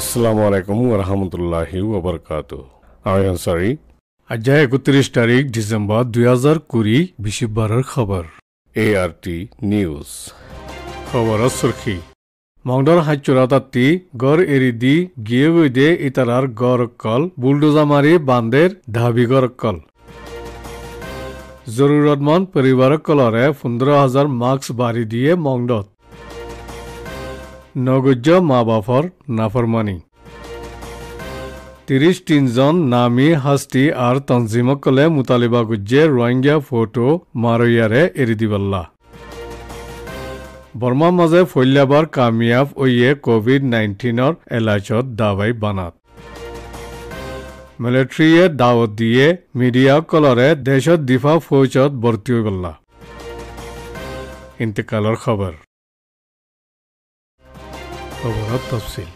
আসসালামু আলাইকুম রহমতুল্লাহ ওবরকাত আমি আনসারি আজ্জায় একত্রিশ তারিখ ডিসেম্বর দুই হাজার কুড়ি বিশিবারের খবর এ আর টি নিউজ খবর সুরখি মংডর হাইচুরাতাত্তি গড় এরি দি গিয়ে দে ইতারার গড় কল বুলডোজা মারি বান্দের ধাবি গড় কল জরুরতমন পরিবারক কলরে পনেরো হাজার মাস্ক বাড়ি দিয়ে মংডত নগজ্য মা বাপর নাফরমানি ত্রিশ তিনজন নামি হাস্তি আর তঞ্জিমক কলে মুতালিবা গুজ্জে রোহিঙ্গা ফটো মারৈয়ারে এরি দিবল্লা বর্মা মাজে ফৈল্যাবার কামিয়াব ওইয়ে কোভিড নাইন্টিনের এলাচত দাবাই বানাত মিলিট্রিয়ে দাওত দিয়ে মিডিয়া কলরে দেশত দিফা ফৌজত ভর্তি গল্লা ইন্তেকালর খবর খবৰত তফচিল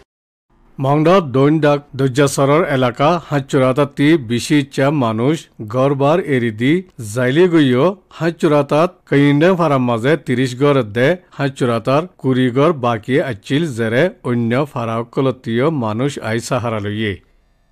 মংডত দৈনদাক দৰ্যাচৰৰ এলেকা হাঁচুৰাতাত বিচি ইচ্ছা মানুহ গড় বাৰ এৰি দি জাইলে গৈও হাঁচুৰাতাত কৈণ্ডে ফাৰাম মাজে ত্ৰিছগড় দে হাঁচুৰাতাৰ কুৰিগড় বাকী আছিল যেৰে অন্য ফাৰাসকলতীয় মানুহ আই চাহাৰালৈয়ে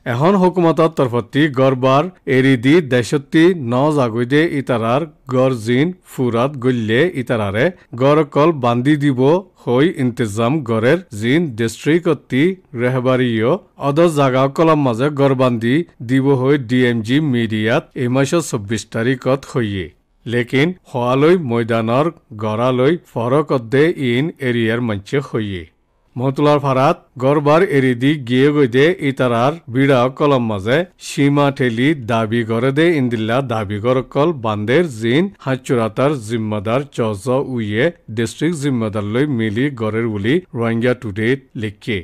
এখন হুকুমতৰ তৰফতি গড়বাৰ এৰি দি দেশতি ন জাগুইদে ইটাৰাৰ গড় জিন ফুৰাত গল্লে ইটাৰাৰে গড় কল বান্ধি দিব হৈ ইন্তজাম গড়েৰ জিন ডিষ্ট্ৰিক্টি ৰেহবাৰীয় অদ জাগাসকলৰ মাজে গড় বান্ধি দিব হৈ ডি এম জি মিডিয়াত এই মাহৰ চৌব্বিছ তাৰিখত হৈয়ে লেকিন হোৱালৈ মৈদানৰ গড়ালৈ ফৰকদ্দে ইন এৰিয়াৰ মঞ্চে হৈয়ে মতলার ফারাত গরবার দি গিয়ে গইদে ইতারার বিড়া কলম মাঝে সীমা ঠেলি দাবি করে দে ইন্দিল্লা দাবি করকল বান্দের জিন হাচুরাতার জিম্মাদার চজ উইয়ে ডিস্ট্রিক্ট জিম্মাদার লৈ মিলি গড়ের বুলি রোহিঙ্গা টুডে লিখে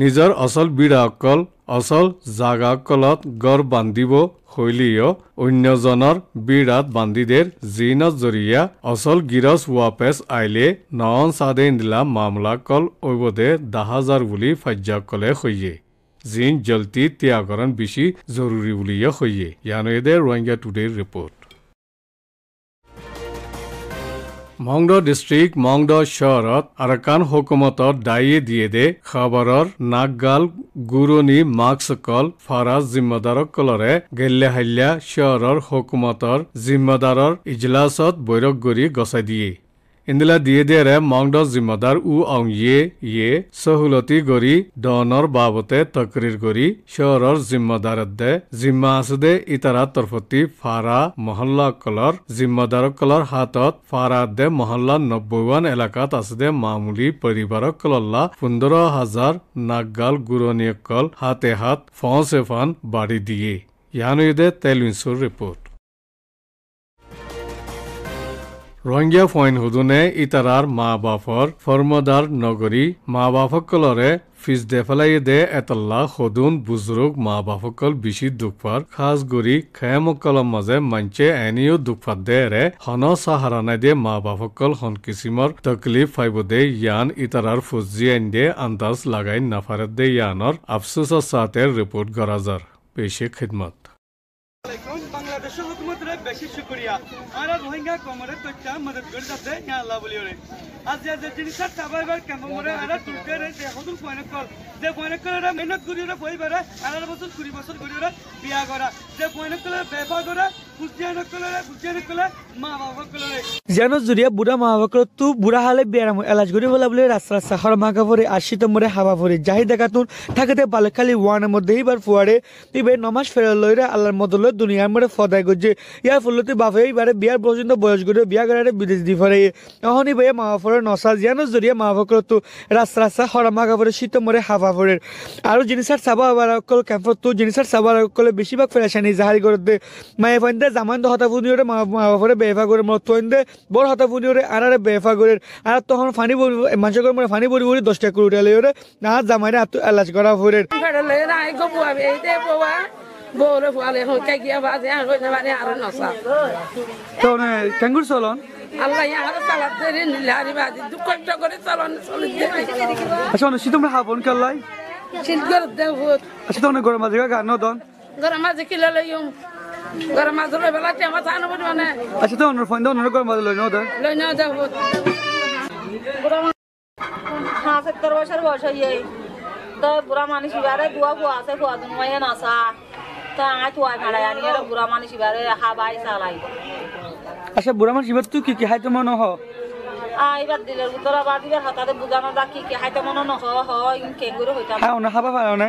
নিজৰ অচল বীৰ অকল অচল জাগাকলত গড় বান্ধিব শৈলীয় অন্যজনৰ বিৰাট বান্ধিদেৰ জিনত জৰিয়া অচল গিৰজ ৱাপেচ আইলে নন চাদে নীলা মামলা কল ঐবদে দাহাজাৰ বুলি কলে সৈয়ে জিন জল্টি ত্যাগৰণ বেছি জৰুৰী বুলিয়ে সৈয়ে ইয়ানেদে ৰোহিংগা টুডেৰ ৰিপৰ্ট মংড ডিষ্ট্ৰিক্ট মংড চহৰত আৰাকান হকুমতৰ দায়ী দিয়েদে খাবৰৰ নাগগাল গুৰুনী মাক্সকল ফাৰাজ জিম্মদাৰক কলৰে গেল্লেহাল্লা চহৰৰ হকুমতৰ জিম্মদাৰৰ ইজলাচত বৈৰকগুৰি গছাই দিয়ে ইন্দিলা দিয়েদিয়াৰে মংডজ জিম্মদাৰ উ অংয়ে ইয়ে চহুলতি গৰি ডনৰ বাবতে তকৰিৰ গৰি চহৰৰ জিম্মদাৰত দে জিম্মা দে ইতাৰা তৰফতি ফাৰা মহল্লা কলৰ জিম্মদাৰক কলৰ হাতত ফাৰা দে মহল্লা নব্বৈ ৱান এলেকাত দে মামুলি পৰিবাৰক কলল্লা পোন্ধৰ হাজাৰ নাগাল গুৰণীয়কল হাতে হাত ফন চেফান বাঢ়ি দিয়ে ইয়ানুদে তেলুইছৰ ৰিপৰ্ট ৰঙীয়া ফইন সুধোনে ইটাৰাৰ মা বাপৰ ফৰ্মদাৰ নগৰী মা বাপসকলৰে ফিজ দে পেলাই দে এটল্লা সদুন বুজৰুক মা বাপসকল বিচি দুখফাৰ খাজ গুৰি খেমসকলৰ মাজে মঞ্চে এনিও দুখফাত দেৰে হন চাহাৰা নাই দে মা বাপসকল হন কিচিমৰ তকলিফ ফাইব দে ইয়ান ইটাৰাৰ ফুজি আন দে আন্দাজ লগাই নাফাৰে দে ইয়ানৰ আফচোচ চাহে ৰিপৰ্ট গৰাজাৰ পেছে খিদমত শুক্রিয়া আর রোহিঙ্গা কমরে কইটা মদত করে যাতে ইয়া আল্লাহ বলি ওরে আজ যে যে জিনিস সাবাইবার কেন মরে আর তুলতে যে হদুল কল যে পয়নে করে রে মেহনত করি রে পরিবারে আর বছর কুড়ি বছর করি রে বিয়া করা যে পয়নে করে ব্যবহার করা জিয়ানত জুৰিয়া বুঢ়া মহাভাকৰতো বুঢ়া হালে বেৰাম এলাজ বোলা বুলি ৰাস্তা ৰাস্তা হৰ মাঘা ভৰে আশীত মৰে হাবা ভৰে যাহি দেখাতোন থাকতে বালেখালি ওয়ানের মধ্যে এইবাৰ ফুয়ারে এইবার নমাজ ফেরার লইরে আল্লাহর মদলে দুনিয়ার মধ্যে ফদাই করছে ইয়াৰ ফলতে বাপে এইবারে বিয়ার পর্যন্ত বয়স করে বিয়া করে বিদেশ দি ফেরে এখনই বইয়ে মা নচা নসা জিয়ানত জুৰিয়া ৰাস্তা ৰাস্তা হৰ মাঘা শীত মৰে হাৱা ভৰে আৰু জিনিসার চাবা আবার অকল কেম্পত তো জিনিসার চাবা অকলে বেশিরভাগ ফেরাসানি জাহারি করতে মায়ে ফাইন্দা দে জামান তো হতা ফুনিওরে মা বাপরে বেফা করে মত থইন দে বড় হতা ফুনিওরে আনারে বেফা করে আর তখন ফানি মানুষের করে মরে ফানি বড়ি বড়ি দশটা করে উঠালে ওরে না জামাইরে আত এলাজ করা ফরে তো মানে, কেঙ্গুর চলন আচ্ছা অনুষ্ঠিত মানে, তোমরা হাবন কাল্লাই আচ্ছা তো অনেক গরম আছে গান দন গরম কিলো লইম গরম মাছ ধরবে বেলা আমার থাকা নব মানে আচ্ছা তো অন্য ফোন দাও অন্য গরম মাছ লই নাও তো লই নাও যাও হ্যাঁ সত্তর বছর বয়স হইয়ে তো বুড়া মানুষ এবারে দুয়া কুয়া আছে কুয়া দুনুয়াইয়ে নাসা তো আঙায় তুয়াই ভাড়াই আনি আর বুড়া মানুষ এবারে হাবাই চালাই আচ্ছা বুড়া মানুষ এবার তুই কি কি হাইতে মনে হ আইবার দিলের ভিতর আবার দিবার হঠাৎ বুঝানো দা কি কি হাইতে মনে নহ হয় কেঙ্গুরু হইতাম হ্যাঁ হাবা পারে না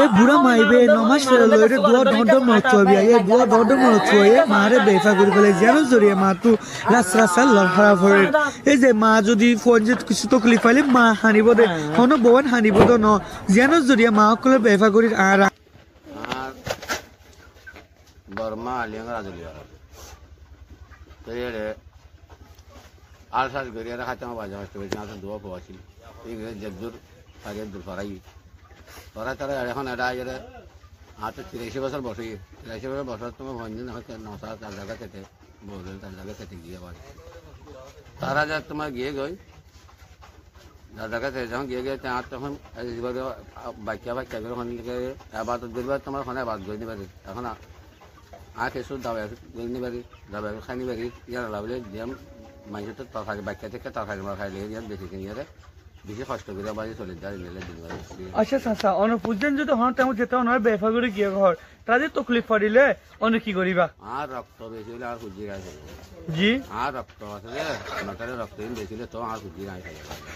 এই বুড়া মাইবে নমাজ ফেরালো এটা দুয়া দণ্ড মত ছবি এ দুয়া দণ্ড মত ছবি মারে বেফা করে ফেলে যেন জড়িয়ে মা তো রাস রাস লড়া ভরে এই যে মা যদি ফোন যে কিছু তো খুলি পাইলে মা হানিব দে হন বউন হানিব তো ন যেন জড়িয়ে মা সকলে বেফা করি আর বর্মা আলিয়াং রাজলিয়া তেরে আর সাজ গরিয়া রাখাতে আমার বাজার হচ্ছে না দুয়া পাওয়া ছিল এই জব্দুর আগে দুফারাই তোরা তারা এখন এটা এটা আর তো তিরাশি বছর বসে তিরাশি বছর বছর তোমার ভঞ্জন হচ্ছে নশা চার জায়গা কেটে বৌদিন চার জায়গা কেটে গিয়ে আবার তারা যা তোমার গিয়ে গই যার জায়গা থেকে যখন গিয়ে গিয়ে আর তখন বাচ্চা বাইক করে ওখান থেকে আবার গরিবার তোমার ওখানে আবার গই নিবারি এখন আখ এসব দাবাই গই নিবারি দাবাই খাই নিবারি ইয়ার লাগলে দিয়ে মানুষের তো তরকারি বাচ্চা থেকে তরকারি মার খাই লেগে বেশি কিনে বেশি কষ্ট করে বাড়ি চলে যায় নিলে আচ্ছা চাচা আচ্ছা, আচ্ছা, অন্য বুঝলেন যদি হন তেমন যেতে অনার বেফা করে গিয়ে ঘর তাদের তকলিফ পারিলে অন্য কি করিবা আর রক্ত বেশি হলে আর খুঁজি গায়ে জি আর রক্ত আছে মাথারে রক্ত বেশি হলে তো আর খুঁজি গায়ে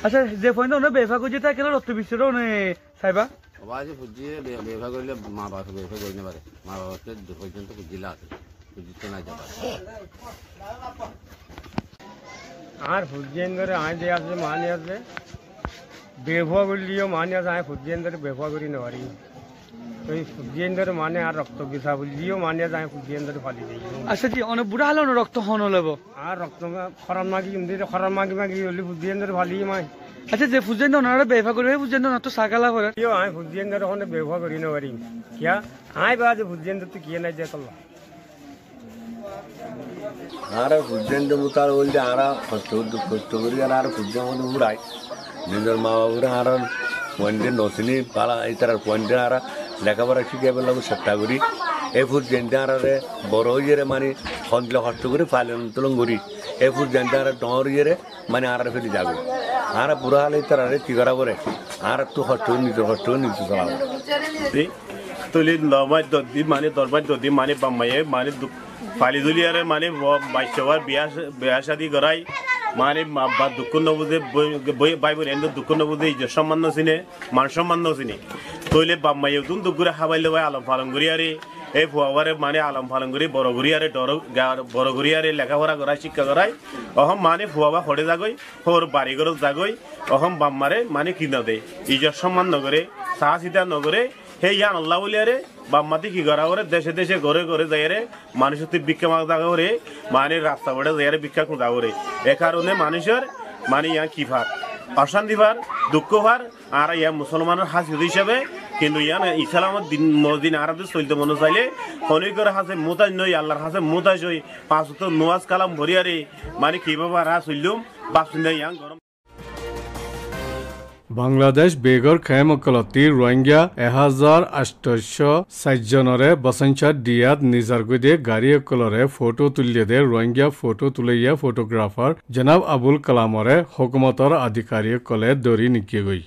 আচ্ছা যে পয়েন্ট অন্য বেফা করে যেতে কেন রক্ত বিশ্বের অনে সাইবা সবাই যে খুঁজি বেফা করলে মা বাবা বেফা করে পারে মা বাবাকে পর্যন্ত খুঁজিলা আছে খুঁজিতে না যাবা আর হুজেন ধরে আজ আসবে মানে আসবে ব্যবহার করলেও মানে যায় সূর্যের দ্বারা ব্যবহার করি এই সূর্যের মানে আর রক্ত বিষা বললেও মানে যায় সূর্যেন্দ্র ফালি দিই আচ্ছা জি অনেক বুড়া হলো রক্ত হন লব আর রক্ত খরম মাগি কিন্তু খরান মাগি মাগি হলি সূর্যেন্দ্র ফালি মাই আচ্ছা যে সূর্যেন্দ্র ওনারা ব্যবহার করি সূর্যেন্দ্র নাতো সাগালা করে ইয়ো আই সূর্যেন্দ্র দর ওখানে করি না কিয়া আই বা যে সূর্যেন্দ্র তো কিয়ে নাই যে কল্লা আর সূর্যেন্দ্র তো মুতার বলতে আর কষ্ট কষ্ট করি আর সূর্য মনে উড়াই নিজের মা বাবুরা আর পয়েন্টে নসিনি পালা ইতার পয়েন্টে আর লেখাপড়া শিখে পেলাম চেষ্টা করি এই ফুট জেনতে আরে বড় ইয়ে মানে সন্ধ্যা হস্ত করে ফাইলেন তুলন করি এই ফুট জেনতে আরে ডর ইয়ে মানে আর ফেলে যাবে আর পুরা হলে তার আরে চিগড়া করে আর তো কষ্ট নিজের কষ্ট নিজে চলাবে তুলি নবাই দদি মানে দরবাই দদি মানে বাম্মাইয়ে মানে ফালি দুলি আরে মানে বাইশ বিয়া বিয়া শাদি করাই মানে বা দুঃখ নবুঝে বাই বোন এনে দুঃখ নবুঝে ইজ্জত সম্মান নচিনে মান সম্মান নচিনে তৈলে বাপ মাইয়ে তুম দুগুরে হাবাই ভাই আলম পালন করি আরে এই ফুয়াবারে মানে আলম পালন করি বড় ঘুরি আরে ডর বড় ঘুরি আরে লেখাপড়া করায় শিক্ষা করাই অহম মানে ফুয়াবা হরে যাগই হর বাড়ি ঘর যাগই অহম বাপ মারে মানে কিনা দেয় ইজ্জত সম্মান নগরে সাহা সিধা নগরে হে ইয়ান আল্লাহ বলিয়ারে বাম্মাতি কি করা করে দেশে দেশে ঘরে ঘরে যাইয়ারে মানুষের তুই ভিক্ষা মাগদা করে মানে রাস্তা পড়ে যাইয়ারে ভিক্ষা খুঁজা করে এ কারণে মানুষের মানে ইয়া কি ভার অশান্তি ভার দুঃখ ভার আর ইয়া মুসলমানের হাসিদ হিসাবে কিন্তু ইয়ান ইসলামের দিন মদিন আরাধে চলতে মনে চাইলে হনি করে হাসে মোতাজ নই আল্লাহর হাসে মোতাজ হই পাঁচ তো নোয়াজ কালাম ভরিয়ারে মানে কি বাবা রা চললুম বাপ ইয়াং গরম বাংলাদেশ বেগৰ খেমকলতি ৰোহিংগা এহাজাৰ আষ্টশ চাৰিজনৰে বচনচা ডিয়াত নিজাৰকৈ দিয়ে গাড়ীসকলৰে ফটো তুলিয়ে দে ৰোহিংগা ফটো তুলিয়া ফটোগ্ৰাফাৰ জনাব আবুল কালামৰে হকুমতৰ আধিকাৰীসকলে দৰি নিকিয়েগৈ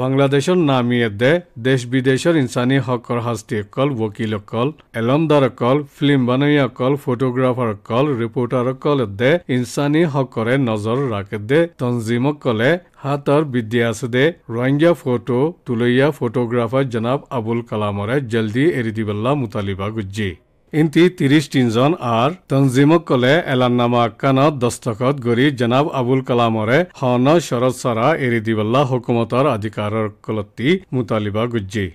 বাংলাদেশৰ নামীয়ে দে দেশ বিদেশৰ ইনচানী হকৰ শাস্তিসকল বকিলসকল এলমদাৰসকল ফিল্ম কল ফটোগ্ৰাফাৰসকল ৰিপৰ্টাৰসকল দে ইনচানী হকৰে নজৰ ৰাখে দে তঞ্জিমসকলে হাতৰ বিদ্যা আছে দে ৰোহিংগা ফটো তুলৈয়া ফটোগ্ৰাফাৰ জনাব আবুল কালামৰে জল্দি এৰি দিবলা মুতালিবা গুজ্জি ইন্তি ত্ৰিশ তিনিজন আৰু তঞ্জিমক কলে এলাননামা আকানত দস্তখত গৰি জনাব আবুল কালামৰে হন শৰৎ চৰা এৰি দিবলা হকুমতৰ অধিকাৰৰ কলতি মুতালিবা গুজ্জী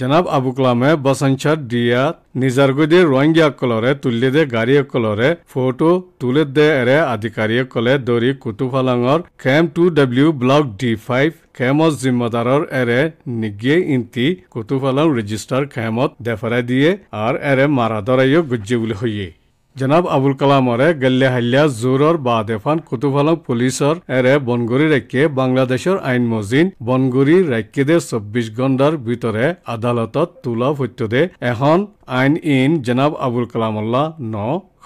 জনাব আবু কালামে বসনচাৰ দিয়া নিজাৰগুদি ৰোহিংগীসকলৰে তুলি দে গাড়ীসকলৰে ফটো তুলি দে এৰে আধিকাৰীসকলে দৰি কুটুফালাঙৰ camp two W block D five খেমত জিম্মদাৰৰ এৰে নিগে ইন্তি কুটুফালং ৰেজিষ্টাৰ খেমত দেফৰাই দিয়ে আৰু এৰে মাৰাদৰাইও গুজ্জি বুলি হয়েই জনাব আবুল কালামৰে গল্লে হাল্লা জোৰৰ বাদ এফান কুতুফালং পুলিচৰ এৰে বনগুৰি ৰাক্যে বাংলাদেশৰ আইন মজিন বনগুৰি ৰাজ্যেদে চৌব্বিছ ঘণ্টাৰ ভিতৰে আদালতত তোলা সত্যদে এখন আইন ইন জনাব আবুল কালামল্লা ন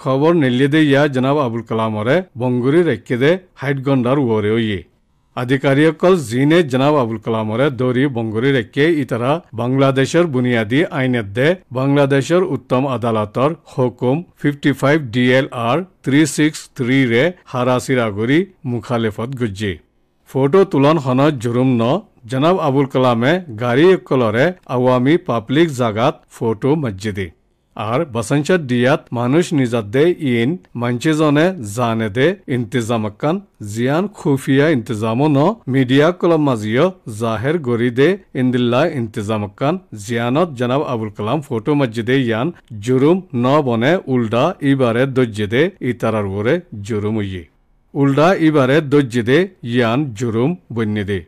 খবৰ নেলিয়েদে ইয়া জনাব আবুল কালামৰে বনগুৰি ৰাজ্যেদে হাইট ঘণ্টাৰ ওৱৰে আধিকাৰীসকল জিনে জনাব আবুল কালামৰে দৌৰি বংগুৰিৰ একে ইতৰা বাংলাদেশৰ বুনিয়াদী আইনেদ্দে বাংলাদেশৰ উত্তম আদালতৰ হুকুম fifty five D L R three six থ্ৰীৰে হাৰাচিৰা কৰি মুখালেফত গুজি ফটো তোলনখনত জুৰুম ন জনাব আবুল কালামে গাড়ীসকলৰে আৱামী পাব্লিক জাগাত ফটো মজিদি আর বাসাঞ্চা দিয়াত মানুষ নিজাদে ইন মানচেজনে জানে দে ইন্তজামাকান জিয়ান খুফিয়া ইন্তজামন মিডিয়া কলম মাজিও জাহের গরি দে ইন্দিল্লা ইন্তজামাকান জিয়ানত জনাব আবুল কালাম ফটো মসজিদে ইয়ান জুরুম ন বনে উল্ডা ইবারে দজ্জেদে ইতারার ওরে জুরুম ইয়ে উল্ডা ইবারে দজ্জেদে ইয়ান জুরুম বন্যেদে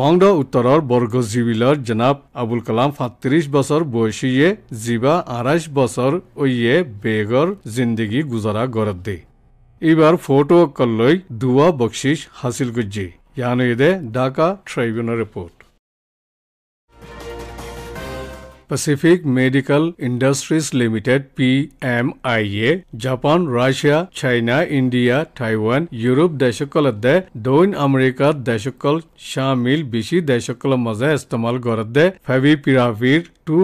মংদ উত্তৰৰ বৰ্গজীৱিলৰ জনাব আবুল কালাম সাতত্ৰিশ বছৰ বয়সীয়ে জীৱা আঢ়াইশ বছৰ ঐয়ে বেগৰ জিন্দগী গুজৰা গৰত দে এইবাৰ ফটো অকল দুৱা বক্সিছ হাচিল গুজি ইয়ানৈদে ঢাকা ট্ৰাইবিউনৰ report Pacific medical industries limited P M I A Japan Russia China India Taiwan Europe देशकलदे दक्षिण अमेरिका देशकल शामिल बीस देशकल मजे इस्तेमाल करदे फेविपिराफिर টু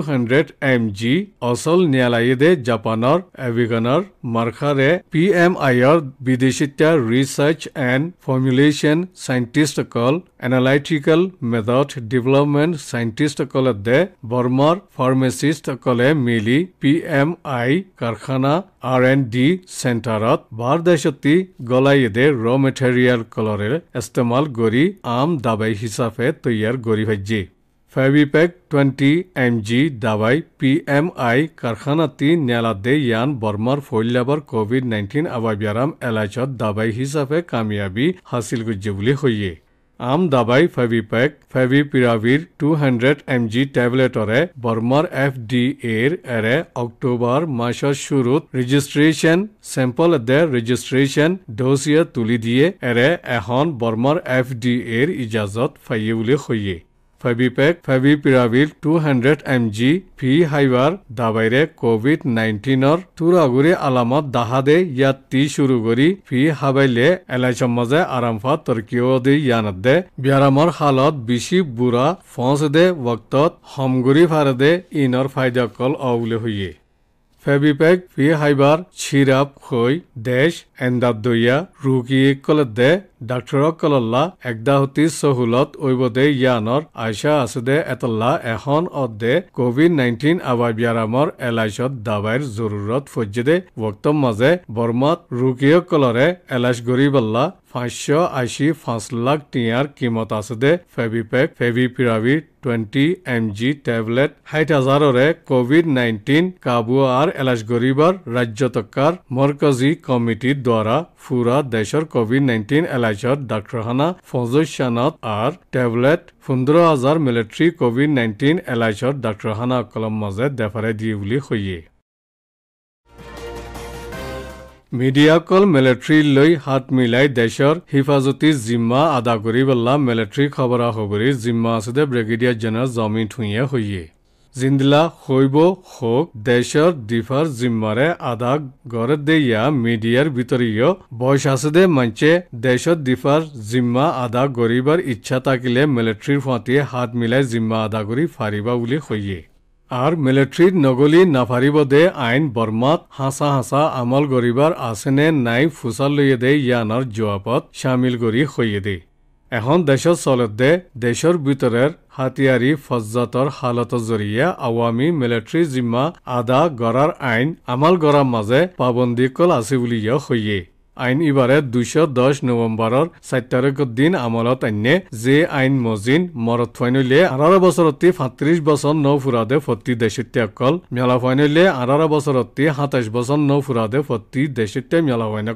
এম জি অচল ন্যায়ালয়ে জাপানৰ এভিগনৰ মাৰ্খাৰে পি এম আইৰ বিদেশিতা ৰিচাৰ্চ এণ্ড ফৰ্মুলেশ্যন চাইণ্টিষ্টসকল এনালাইটিকেল মেথড ডেভেলপমেণ্ট চাইণ্টিষ্টসকলে দে বৰ্মাৰ ফাৰ্মাচিষ্টসকলে মিলি পি এম আই কাৰখানা আৰ এন ডি চেণ্টাৰত বাৰদেশতী গলাইদে ৰ মেটেৰিয়েল কলৰে ইস্তেমাল কৰি আম দাবাই হিচাপে তৈয়াৰ কৰি ভাজ্যে ফেভিপেক টুৱেণ্টি এম জি দাবাই পি এম আই কাৰখানাটি নেলাদে ইয়ান বৰ্মাৰ ফৈল্যাবৰ কভিড নাইণ্টিন আবা ব্যাৰাম এলাইচত দাবাই হিচাপে কামিয়াবী হাচিল কৰিছে বুলি সৈয়ে আম দাবাই Favipec favipiravir two hundred M G টেবলেটৰে বৰ্মাৰ এফ ডি এৰ এৰে অক্টোবৰ মাহৰ শুৰুত ৰেজিষ্ট্ৰেশ্যন চেম্পল দে ৰেজিষ্ট্ৰেশ্যন ডোচিয়ে তুলি দিয়ে এৰে এখন বৰ্মাৰ এফ ডি এৰ ইজাজত ফাইয়ে বুলি সৈয়ে Favipec favipiravir two hundred M G ফি হাইভাৰ দাবাইৰে কভিড নাইণ্টিনৰ তুৰাগুৰি আলামত দাহাদে ইয়াত টি চুৰু কৰি ভি হাবাইলে এলাইচৰ মাজে আৰম্ভা তৰ্কীয় দে ইয়ানাদে ব্যায়ামৰ শালত বিচি বুঢ়া ফঁচ দে বক্তত হমগুৰি ফাৰদে ইনৰ ফাইদা কল অ বুলি ফেবিপেক ফি হাইবার ছিরাপ খৈ দেশ এন্দাব দইয়া রুগি কল দে ডাক্তর কলল্লা একদাহতি সহুলত ঐব দে ইয়ানর আয়সা আছে দে এতল্লা এখন অদ্দে কোভিড নাইন্টিন আবার ব্যারামর এলাইসত দাবাইর জরুরত ফজ্জে দে বক্তব্য মাজে বর্মাত রুগী কলরে এলাইস গরিবল্লা পাঁচশ আশী পাঁচ লাখ টিয়াৰ কিমত আছে দে Favipec favipiravir twenty M G tablet হাইট হাজাৰৰে কভিড নাইণ্টিন কাবু আৰ এলাজ গৰিবৰ ৰাজ্য টকাৰ মৰকজী কমিটিৰ দ্বাৰা ফুৰা দেশৰ কভিড নাইণ্টিন এলাইজৰ ডাক্তৰখানা ফজানত আৰু টেবলেট পোন্ধৰ হাজাৰ মিলিট্ৰী কভিড নাইণ্টিন এলাইজৰ ডাক্তৰখানাসকলৰ মাজে দেফাৰে দিয়ে বুলি সহিয়ে মিডিয়াকল মিলিট্ৰী লৈ হাত মিলাই দেশৰ হিফাজতি জিম্মা আদা কৰি বলা মিলিট্ৰী খবৰা খবৰী জিম্মা আছে দে ব্ৰিগেডিয়াৰ জেনেৰেল জমি থুঁয়ে হৈয়ে জিন্দলা শৈব হওক দেশৰ ডিফাৰ জিম্মাৰে আদা গড় দেয়া মিডিয়াৰ ভিতৰীয় বয়স আছে মঞ্চে দেশত ডিফাৰ জিম্মা আদা কৰিবৰ ইচ্ছা থাকিলে মিলিট্ৰীৰ ফাঁতিয়ে হাত মিলাই জিম্মা আদা কৰি ফাৰিবা বুলি সৈয়ে আর মিলিটারির নগলি নাফারিব দে আইন বর্মাত হাসা হাসা আমল গরিবার আসেনে নাই ফুসাল লইয়ে দে ইয়ানার জোয়াপত সামিল গরি হইয়ে দে এখন দেশত চলত দে দেশের ভিতরের হাতিয়ারি ফজ্জাতর হালত জরিয়ে আওয়ামী মিলিটারি জিম্মা আদা গড়ার আইন আমল গড়ার মাঝে পাবন্দী কল আছে বলিয়া হইয়ে আইন ইবাৰে দুইশ দহ নৱেম্বৰৰ চাৰি দিন আমলত আনে জে আইন মজিন মৰত ফাইনলিয়ে আঢ়াৰ বছৰতে সাতত্ৰিশ বছৰ ন ফুৰাদে ফটি দেশিত্যে অকল মেলা ফাইনলিয়ে আঢ়াৰ বছৰতে সাতাইশ বছৰ ন ফুৰাদে ফটি দেশিত্যে মেলা ফাইন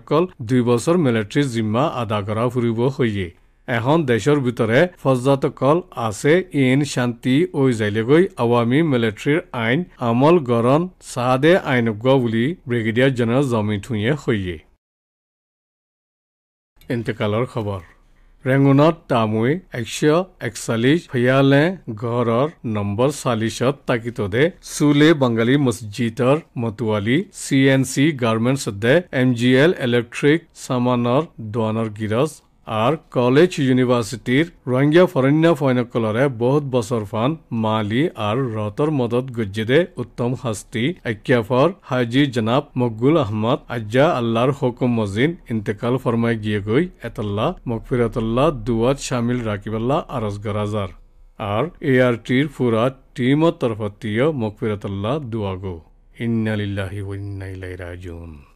দুই বছৰ মিলিট্ৰীৰ জিম্মা আদা কৰা ফুৰিব হৈয়ে এখন দেশৰ ভিতৰত ফজাতকল আছে ইন শান্তি ঐ জাইলৈ আৱামী মিলিট্ৰীৰ আইন আমল গৰণ চাহদে আইনজ্ঞ বুলি ব্ৰিগেডিয়াৰ জেনেৰেল জমি থুঁয়ে সৈয়ে ইন্তেকালৰ খবৰ ৰেঙুনত তামুই একশ একচল্লিছ ভয়ালে ঘৰৰ নম্বৰ চাল্লিছত তাকিতদে চুলে বাংগালী মছজিদৰ মতুৱালী চি এন চি গাৰ্মেণ্টছদে এম জি এল ইলেক্ট্ৰিক চামানৰ দোৱানৰ গিৰজ আৰ কলেজ ইউনিভাৰ্চিটিৰ ৰোহিঙ্গা ফৰেন্যা ফয়নকলৰে বহুত বছৰ ফান মালি আৰ ৰতৰ মদত গজ্জেদে উত্তম শাস্তি একফৰ হাজি জনাব মকগুল আহমদ আজ্জা আল্লাৰ হুকুম মজিন ইন্তেকাল ফরমাই গিয়ে গই এতল্লা মকফিরাতল্লা দুয়াত শামিল রাকিবাল্লা আরজ গরাজার আর এ আর টির ফুরা টিম তরফতীয় মকফিরাতল্লা দুয়াগো ইন্নালিল্লাহি ওয়াইন্নাইলাই রাজুন